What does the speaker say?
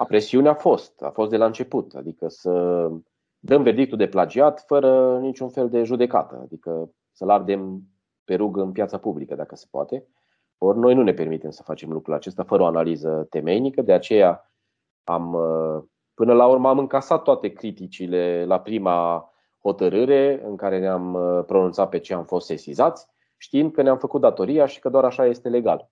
A presiunea a fost, a fost de la început, adică să dăm verdictul de plagiat fără niciun fel de judecată, adică să-l ardem pe rug în piața publică, dacă se poate. Ori noi nu ne permitem să facem lucrul acesta fără o analiză temeinică, de aceea am, până la urmă am încasat toate criticile la prima hotărâre în care ne-am pronunțat pe ce am fost sesizați, știind că ne-am făcut datoria și că doar așa este legal.